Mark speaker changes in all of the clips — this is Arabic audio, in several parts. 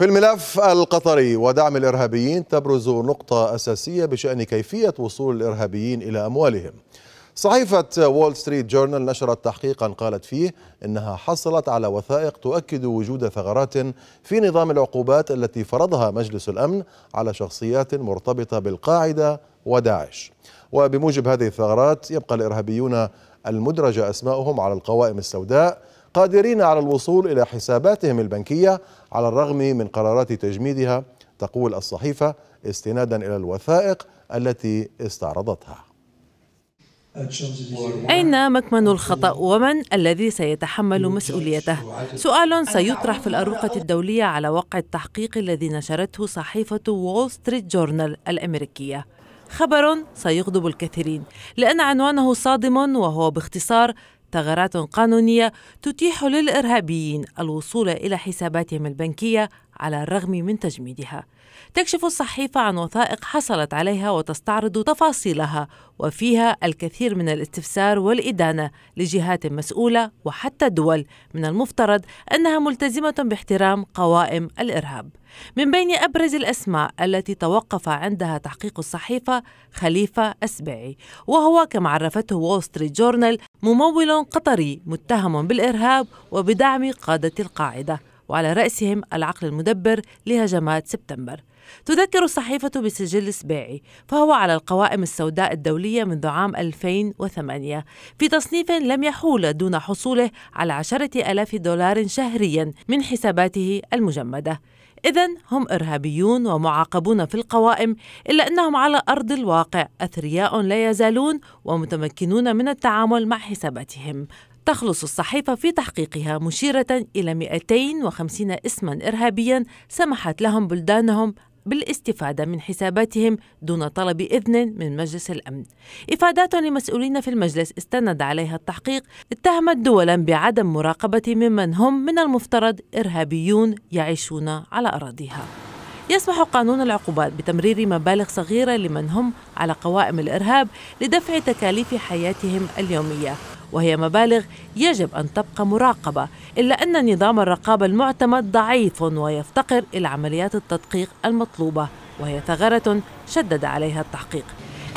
Speaker 1: في الملف القطري ودعم الإرهابيين تبرز نقطة أساسية بشأن كيفية وصول الإرهابيين إلى أموالهم صحيفة وول ستريت جورنال نشرت تحقيقا قالت فيه إنها حصلت على وثائق تؤكد وجود ثغرات في نظام العقوبات التي فرضها مجلس الأمن على شخصيات مرتبطة بالقاعدة وداعش وبموجب هذه الثغرات يبقى الإرهابيون المدرجة أسماؤهم على القوائم السوداء قادرين على الوصول إلى حساباتهم البنكية على الرغم من قرارات تجميدها تقول الصحيفة استنادا إلى الوثائق التي استعرضتها
Speaker 2: أين مكمن الخطأ ومن الذي سيتحمل مسؤوليته؟ سؤال سيطرح في الأروقة الدولية على وقع التحقيق الذي نشرته صحيفة وول ستريت جورنال الأمريكية خبر سيغضب الكثيرين لأن عنوانه صادم وهو باختصار ثغرات قانونية تتيح للإرهابيين الوصول إلى حساباتهم البنكية على الرغم من تجميدها تكشف الصحيفة عن وثائق حصلت عليها وتستعرض تفاصيلها وفيها الكثير من الاستفسار والإدانة لجهات مسؤولة وحتى دول من المفترض أنها ملتزمة باحترام قوائم الإرهاب من بين أبرز الأسماء التي توقف عندها تحقيق الصحيفة خليفة أسبعي وهو كما عرفته وول ستريت جورنال ممول قطري متهم بالإرهاب وبدعم قادة القاعدة وعلى رأسهم العقل المدبر لهجمات سبتمبر تذكر الصحيفة بسجل سباعي فهو على القوائم السوداء الدولية منذ عام 2008 في تصنيف لم يحول دون حصوله على عشرة ألاف دولار شهريا من حساباته المجمدة إذا هم إرهابيون ومعاقبون في القوائم إلا أنهم على أرض الواقع أثرياء لا يزالون ومتمكنون من التعامل مع حساباتهم تخلص الصحيفة في تحقيقها مشيرة إلى 250 اسما إرهابيا سمحت لهم بلدانهم بالاستفادة من حساباتهم دون طلب إذن من مجلس الأمن إفادات لمسؤولين في المجلس استند عليها التحقيق اتهمت دولا بعدم مراقبة ممن هم من المفترض إرهابيون يعيشون على أراضيها يسمح قانون العقوبات بتمرير مبالغ صغيرة لمن هم على قوائم الإرهاب لدفع تكاليف حياتهم اليومية وهي مبالغ يجب أن تبقى مراقبة إلا أن نظام الرقابة المعتمد ضعيف ويفتقر إلى عمليات التدقيق المطلوبة وهي ثغرة شدد عليها التحقيق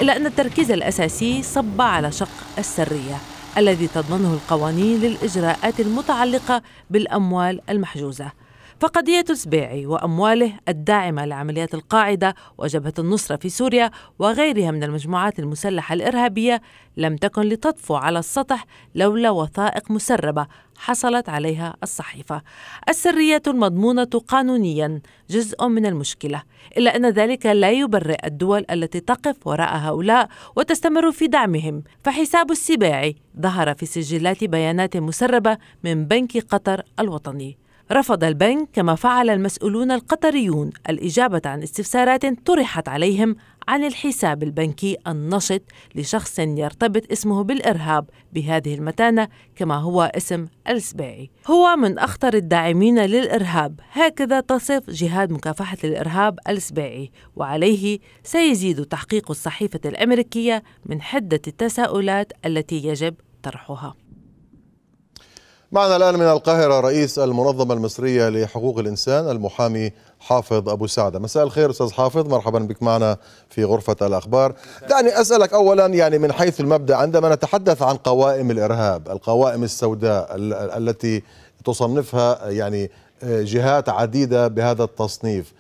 Speaker 2: إلا أن التركيز الأساسي صب على شق السرية الذي تضمنه القوانين للإجراءات المتعلقة بالأموال المحجوزة فقضية سبيعي وأمواله الداعمة لعمليات القاعدة وجبهة النصرة في سوريا وغيرها من المجموعات المسلحة الإرهابية لم تكن لتطفو على السطح لولا وثائق مسربة حصلت عليها الصحيفة. السرية المضمونة قانونيا جزء من المشكلة، إلا أن ذلك لا يبرئ الدول التي تقف وراء هؤلاء وتستمر في دعمهم، فحساب السباعي ظهر في سجلات بيانات مسربة من بنك قطر الوطني. رفض البنك كما فعل المسؤولون القطريون الإجابة عن استفسارات طرحت عليهم عن الحساب البنكي النشط لشخص يرتبط اسمه بالإرهاب بهذه المتانة كما هو اسم السبيعي هو من أخطر الداعمين للإرهاب هكذا تصف جهاد مكافحة الإرهاب السبيعي وعليه سيزيد تحقيق الصحيفة الأمريكية من حدة التساؤلات التي يجب طرحها
Speaker 1: معنا الآن من القاهرة رئيس المنظمة المصرية لحقوق الإنسان المحامي حافظ أبو سعدة مساء الخير أستاذ حافظ مرحبا بك معنا في غرفة الأخبار دعني أسألك أولا يعني من حيث المبدأ عندما نتحدث عن قوائم الإرهاب القوائم السوداء التي تصنفها يعني آه، جهات عديدة بهذا التصنيف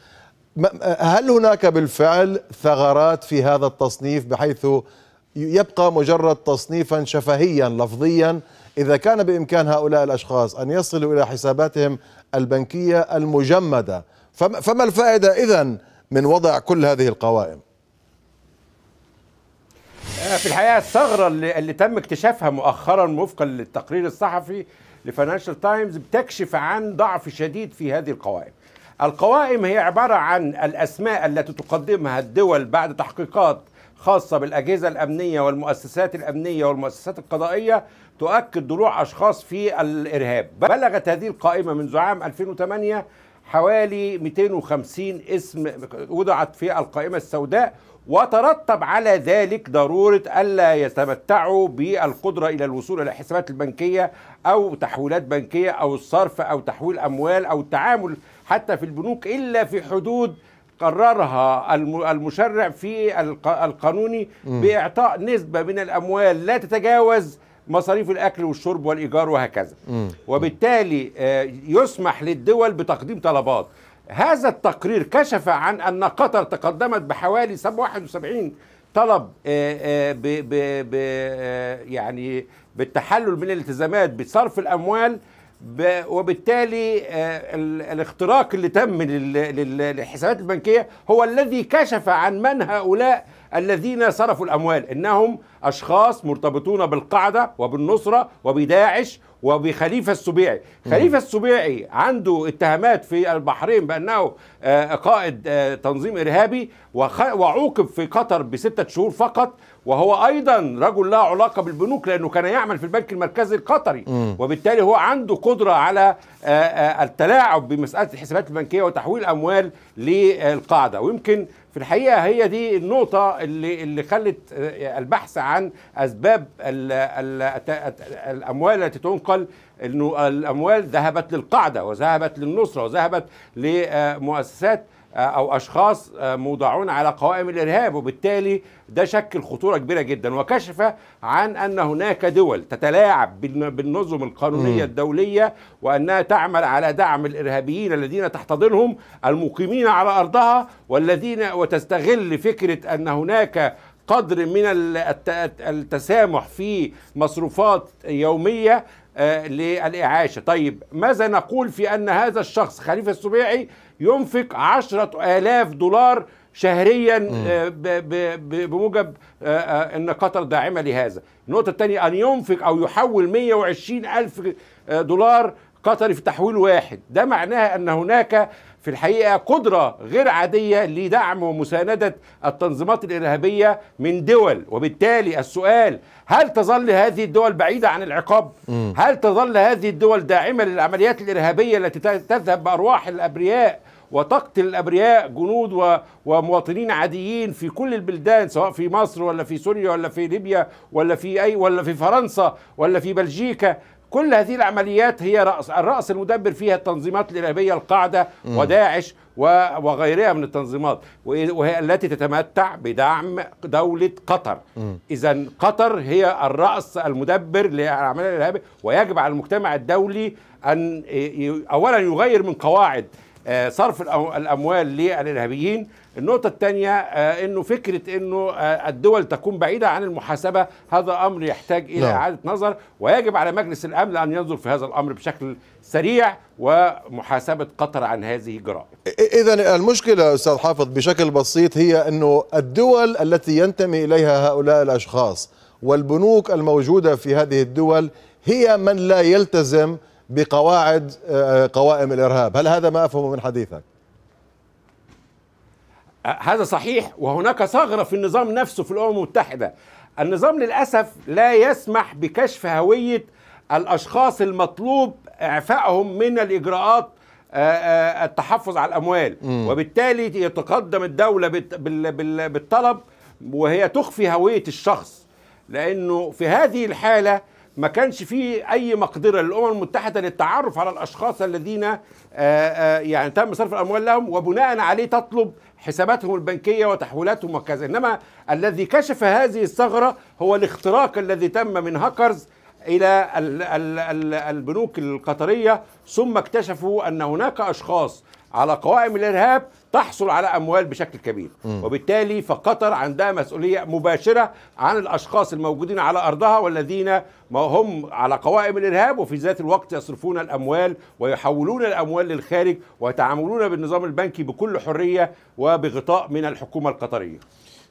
Speaker 1: آه، هل هناك بالفعل ثغرات في هذا التصنيف بحيث يبقى مجرد تصنيفا شفهيا لفظيا إذا كان بإمكان هؤلاء الأشخاص أن يصلوا إلى حساباتهم البنكية المجمدة فما الفائدة إذا من وضع كل هذه القوائم
Speaker 3: آه، في الحقيقة الثغرة اللي, اللي تم اكتشافها مؤخرا وفقا للتقرير الصحفي لفاينانشال تايمز بتكشف عن ضعف شديد في هذه القوائم القوائم هي عبارة عن الأسماء التي تقدمها الدول بعد تحقيقات خاصة بالأجهزة الأمنية والمؤسسات الأمنية والمؤسسات القضائية تؤكد ضلوع أشخاص في الإرهاب بلغت هذه القائمة منذ عام 2008 حوالي 250 اسم وضعت في القائمة السوداء وترتب على ذلك ضرورة ألا يتمتعوا بالقدرة إلى الوصول إلى الحسابات البنكية أو تحويلات بنكية أو الصرف أو تحويل أموال أو التعامل حتى في البنوك إلا في حدود قررها المشرع في القانوني باعطاء نسبه من الاموال لا تتجاوز مصاريف الاكل والشرب والايجار وهكذا وبالتالي آه، يسمح للدول بتقديم طلبات هذا التقرير كشف عن ان قطر تقدمت بحوالي 71 طلب بـ بـ بـ يعني بالتحلل من الالتزامات بصرف الاموال وبالتالي آه، الاختراق اللي تم للحسابات البنكيه هو الذي كشف عن من هؤلاء الذين صرفوا الاموال انهم اشخاص مرتبطون بالقاعده وبالنصره وبداعش وبخليفه السبيعي خليفه السبيعي عنده اتهامات في البحرين بانه آه، قائد آه، تنظيم ارهابي وعوقب في قطر بستة شهور فقط وهو ايضا رجل له علاقه بالبنوك لانه كان يعمل في البنك المركزي القطري وبالتالي هو عنده قدره على آه، التلاعب بمساله الحسابات البنكيه وتحويل اموال للقاعده ويمكن في الحقيقه هي دي النقطه اللي اللي خلت البحث عن عن أسباب الأموال التي تنقل أنه الأموال ذهبت للقاعدة وذهبت للنصرة وذهبت لمؤسسات آه، او اشخاص آه، موضعون على قوائم الارهاب وبالتالي ده شكل خطوره كبيره جدا وكشف عن ان هناك دول تتلاعب بالنظم القانونيه الدوليه وانها تعمل على دعم الارهابيين الذين تحتضنهم المقيمين على ارضها والذين وتستغل فكره ان هناك قدر من التسامح في مصروفات يومية آه، للإعاشة طيب ماذا نقول في أن هذا الشخص خليفة السبيعي ينفق عشرة آلاف دولار شهريا آه، بموجب آه، أن قطر داعمة لهذا النقطة الثانية أن ينفق أو يحول 120 ألف دولار قطري في تحويل واحد ده معناها أن هناك في الحقيقة قدرة غير عادية لدعم ومساندة التنظيمات الإرهابية من دول وبالتالي السؤال هل تظل هذه الدول بعيدة عن العقاب؟ هل تظل هذه الدول داعمة للعمليات الإرهابية التي تذهب بأرواح الأبرياء وتقتل الابرياء جنود ومواطنين عاديين في كل البلدان سواء في مصر ولا في سوريا ولا في ليبيا ولا في اي ولا في فرنسا ولا في بلجيكا كل هذه العمليات هي رأس الرأس المدبر فيها التنظيمات الإرهابية القاعدة وداعش وغيرها من التنظيمات وهي التي تتمتع بدعم دولة قطر إذا قطر هي الرأس المدبر للعملية الإرهابية ويجب على المجتمع الدولي أن أولا يغير من قواعد آه، صرف الأموال للإرهابيين النقطة الثانية آه، انه فكرة انه آه، الدول تكون بعيدة عن المحاسبة هذا امر يحتاج الى نعم. اعادة نظر ويجب على مجلس الامن ان ينظر في هذا الامر بشكل سريع ومحاسبة قطر عن هذه الجرائم.
Speaker 1: اذا المشكلة استاذ حافظ بشكل بسيط هي انه الدول التي ينتمي اليها هؤلاء الاشخاص والبنوك الموجودة في هذه الدول هي من لا يلتزم بقواعد آه، قوائم الارهاب، هل هذا ما افهمه من حديثك؟
Speaker 3: هذا صحيح وهناك ثغرة في النظام نفسه في الأمم المتحدة النظام للأسف لا يسمح بكشف هوية الأشخاص المطلوب إعفائهم من الإجراءات آه، آه، التحفظ على الأموال م. وبالتالي يتقدم الدولة بالطلب وهي تخفي هوية الشخص لأنه في هذه الحالة ما كانش فيه اي مقدره للامم المتحده للتعرف على الاشخاص الذين آه، آه، يعني تم صرف الاموال لهم وبناء عليه تطلب حساباتهم البنكيه وتحويلاتهم وكذا انما الذي كشف هذه الثغره هو الاختراق الذي تم من هاكرز الى البنوك القطريه ثم اكتشفوا ان هناك اشخاص على قوائم الارهاب تحصل على اموال بشكل كبير م. وبالتالي فقطر عندها مسؤوليه مباشره عن الاشخاص الموجودين على ارضها والذين ما هم على قوائم الارهاب وفي ذات الوقت يصرفون الاموال ويحولون الاموال للخارج ويتعاملون بالنظام البنكي بكل حريه وبغطاء من الحكومه القطريه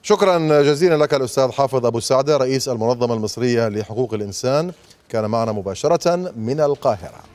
Speaker 1: شكرا جزيلا لك الاستاذ حافظ ابو سعده رئيس المنظمه المصريه لحقوق الانسان كان معنا مباشره من القاهره